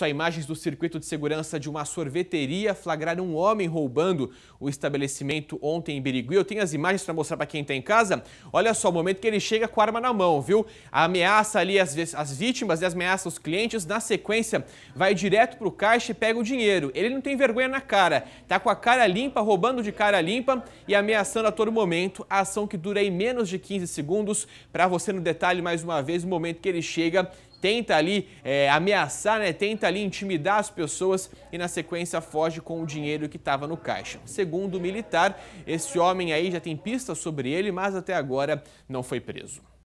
Só imagens do circuito de segurança de uma sorveteria flagraram um homem roubando o estabelecimento ontem em Birigui. Eu tenho as imagens para mostrar para quem está em casa. Olha só, o momento que ele chega com a arma na mão, viu? Ameaça ali as, as vítimas e ameaça os clientes. Na sequência, vai direto para o caixa e pega o dinheiro. Ele não tem vergonha na cara. Tá com a cara limpa, roubando de cara limpa e ameaçando a todo momento. A ação que dura aí menos de 15 segundos. Para você no detalhe, mais uma vez, o momento que ele chega tenta ali é, ameaçar, né? tenta ali intimidar as pessoas e na sequência foge com o dinheiro que estava no caixa. Segundo o militar, esse homem aí já tem pistas sobre ele, mas até agora não foi preso.